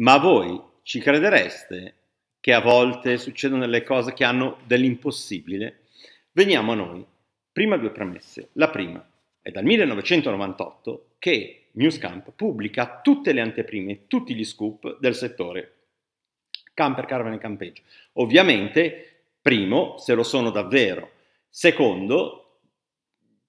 Ma voi ci credereste che a volte succedono delle cose che hanno dell'impossibile? Veniamo a noi. Prima due premesse. La prima è dal 1998 che Newscamp pubblica tutte le anteprime, tutti gli scoop del settore camper, caravan e campeggio. Ovviamente, primo, se lo sono davvero. Secondo,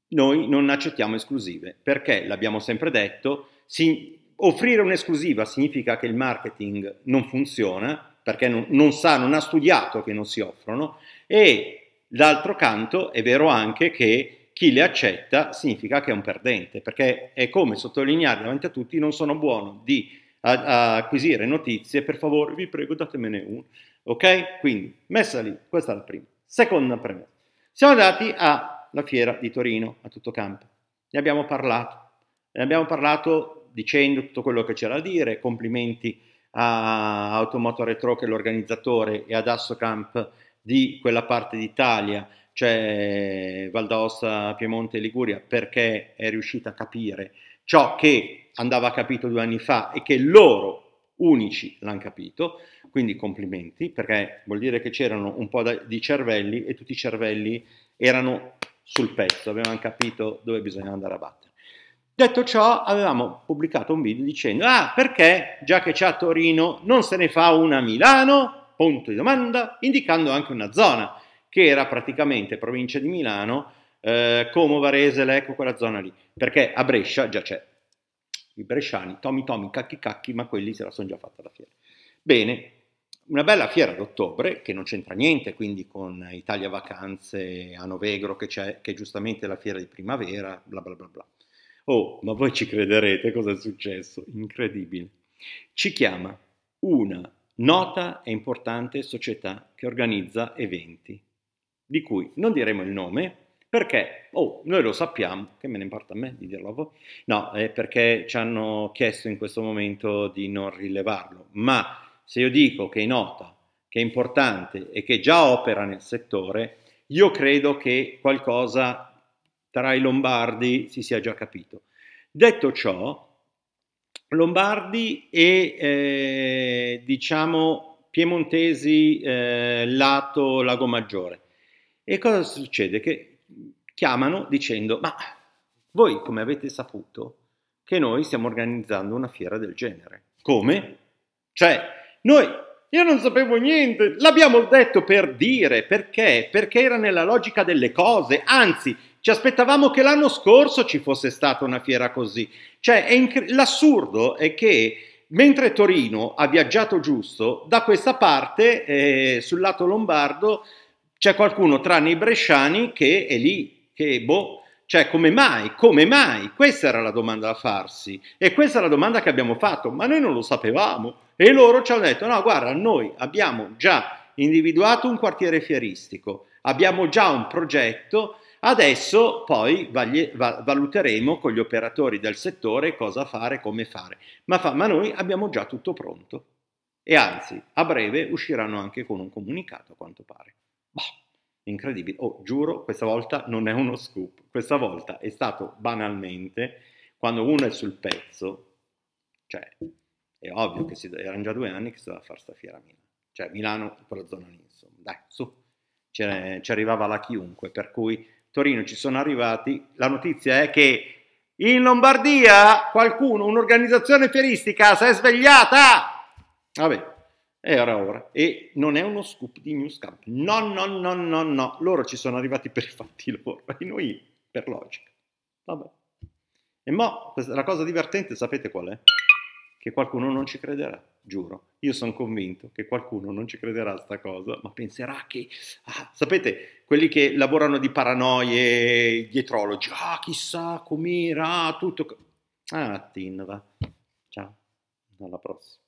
noi non accettiamo esclusive, perché l'abbiamo sempre detto, si Offrire un'esclusiva significa che il marketing non funziona, perché non, non sa, non ha studiato che non si offrono, e d'altro canto è vero anche che chi le accetta significa che è un perdente, perché è come sottolineare davanti a tutti non sono buono di a, a acquisire notizie, per favore vi prego datemene uno, ok? Quindi messa lì, questa è la prima. Seconda premessa, siamo andati alla fiera di Torino a tutto campo, ne abbiamo parlato, ne abbiamo parlato dicendo tutto quello che c'era da dire, complimenti a Automoto Retro che è l'organizzatore e ad Assocamp di quella parte d'Italia, cioè Valdosta, Piemonte e Liguria, perché è riuscita a capire ciò che andava capito due anni fa e che loro unici l'hanno capito, quindi complimenti, perché vuol dire che c'erano un po' di cervelli e tutti i cervelli erano sul pezzo, avevano capito dove bisognava andare a battere. Detto ciò, avevamo pubblicato un video dicendo, ah, perché, già che c'è a Torino, non se ne fa una a Milano? Punto di domanda, indicando anche una zona, che era praticamente provincia di Milano, eh, Como, Varese, Lecco, quella zona lì. Perché a Brescia già c'è i bresciani, tomi tomi, cacchi cacchi, ma quelli se la sono già fatta la fiera. Bene, una bella fiera d'ottobre, che non c'entra niente, quindi con Italia Vacanze a Novegro, che, che è giustamente la fiera di primavera, bla bla bla bla. Oh, ma voi ci crederete cosa è successo? Incredibile. Ci chiama una nota e importante società che organizza eventi, di cui non diremo il nome, perché, oh, noi lo sappiamo, che me ne importa a me di dirlo a voi, no, è perché ci hanno chiesto in questo momento di non rilevarlo, ma se io dico che è nota, che è importante e che già opera nel settore, io credo che qualcosa tra i Lombardi si sia già capito. Detto ciò, Lombardi e eh, diciamo piemontesi eh, lato Lago Maggiore. E cosa succede? Che chiamano dicendo, ma voi come avete saputo che noi stiamo organizzando una fiera del genere? Come? Cioè, noi, io non sapevo niente, l'abbiamo detto per dire, perché? Perché era nella logica delle cose, anzi, ci aspettavamo che l'anno scorso ci fosse stata una fiera così. Cioè, è l'assurdo è che mentre Torino ha viaggiato giusto, da questa parte, eh, sul lato lombardo, c'è qualcuno tranne i bresciani che è lì, che boh, cioè come mai, come mai? Questa era la domanda da farsi e questa è la domanda che abbiamo fatto, ma noi non lo sapevamo e loro ci hanno detto no guarda noi abbiamo già individuato un quartiere fieristico, abbiamo già un progetto Adesso poi valuteremo con gli operatori del settore cosa fare, come fare, ma, fa, ma noi abbiamo già tutto pronto e anzi a breve usciranno anche con un comunicato a quanto pare. Boh, incredibile, oh giuro questa volta non è uno scoop, questa volta è stato banalmente quando uno è sul pezzo, cioè è ovvio che si, erano già due anni che si doveva fare sta fiera a Milano, cioè Milano quella zona lì insomma, dai su, ci arrivava la chiunque, per cui Torino ci sono arrivati, la notizia è che in Lombardia qualcuno, un'organizzazione fieristica si è svegliata. Vabbè, era ora. E non è uno scoop di News Camp. No, no, no, no, no. Loro ci sono arrivati per i fatti loro e noi per logica. Vabbè. E mo, la cosa divertente sapete qual è? che qualcuno non ci crederà, giuro. Io sono convinto che qualcuno non ci crederà a sta cosa, ma penserà che, ah, sapete, quelli che lavorano di paranoie, dietrologi, ah, chissà com'era, tutto... Ah, Tin, va. Ciao, alla prossima.